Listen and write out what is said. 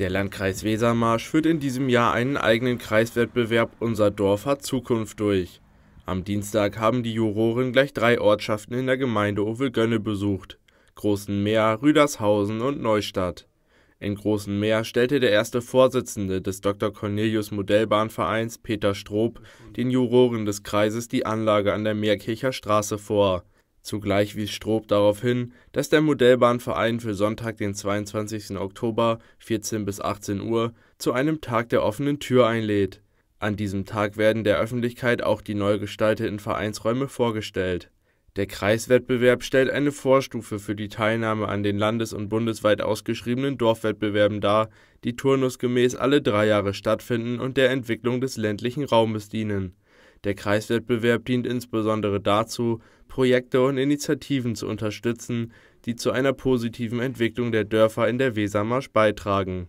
Der Landkreis Wesermarsch führt in diesem Jahr einen eigenen Kreiswettbewerb Unser Dorf hat Zukunft durch. Am Dienstag haben die Juroren gleich drei Ortschaften in der Gemeinde Ovelgönne besucht. Großen Meer, Rüdershausen und Neustadt. In Großen Meer stellte der erste Vorsitzende des Dr. Cornelius Modellbahnvereins Peter Strob den Juroren des Kreises die Anlage an der Meerkircher Straße vor. Zugleich wies Stroob darauf hin, dass der Modellbahnverein für Sonntag, den 22. Oktober (14 bis 18 Uhr) zu einem Tag der offenen Tür einlädt. An diesem Tag werden der Öffentlichkeit auch die neu gestalteten Vereinsräume vorgestellt. Der Kreiswettbewerb stellt eine Vorstufe für die Teilnahme an den landes und bundesweit ausgeschriebenen Dorfwettbewerben dar, die turnusgemäß alle drei Jahre stattfinden und der Entwicklung des ländlichen Raumes dienen. Der Kreiswettbewerb dient insbesondere dazu Projekte und Initiativen zu unterstützen, die zu einer positiven Entwicklung der Dörfer in der Wesermarsch beitragen